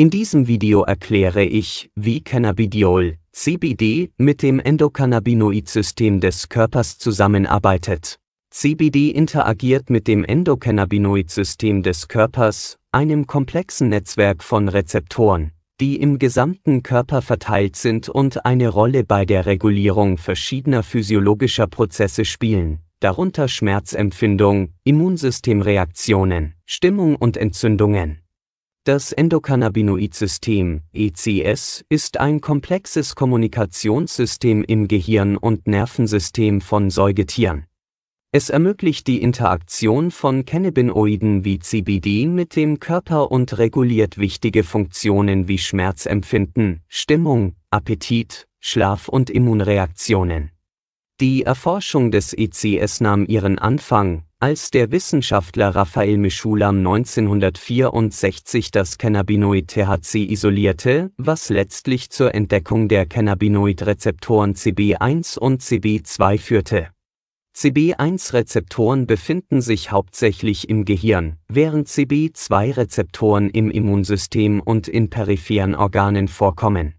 In diesem Video erkläre ich, wie Cannabidiol, CBD, mit dem Endokannabinoid-System des Körpers zusammenarbeitet. CBD interagiert mit dem Endokannabinoid-System des Körpers, einem komplexen Netzwerk von Rezeptoren, die im gesamten Körper verteilt sind und eine Rolle bei der Regulierung verschiedener physiologischer Prozesse spielen, darunter Schmerzempfindung, Immunsystemreaktionen, Stimmung und Entzündungen. Das Endokannabinoid-System, ECS, ist ein komplexes Kommunikationssystem im Gehirn und Nervensystem von Säugetieren. Es ermöglicht die Interaktion von Cannabinoiden wie CBD mit dem Körper und reguliert wichtige Funktionen wie Schmerzempfinden, Stimmung, Appetit, Schlaf und Immunreaktionen. Die Erforschung des ECS nahm ihren Anfang als der Wissenschaftler Raphael Mischulam 1964 das Cannabinoid THC isolierte, was letztlich zur Entdeckung der Cannabinoid-Rezeptoren CB1 und CB2 führte. CB1-Rezeptoren befinden sich hauptsächlich im Gehirn, während CB2-Rezeptoren im Immunsystem und in peripheren Organen vorkommen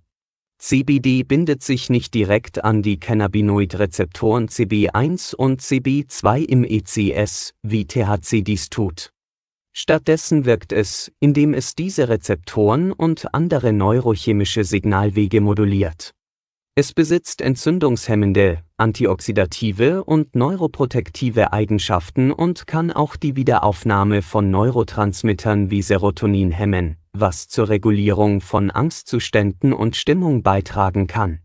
CBD bindet sich nicht direkt an die Cannabinoid-Rezeptoren CB1 und CB2 im ECS, wie THC dies tut. Stattdessen wirkt es, indem es diese Rezeptoren und andere neurochemische Signalwege moduliert. Es besitzt entzündungshemmende, antioxidative und neuroprotektive Eigenschaften und kann auch die Wiederaufnahme von Neurotransmittern wie Serotonin hemmen, was zur Regulierung von Angstzuständen und Stimmung beitragen kann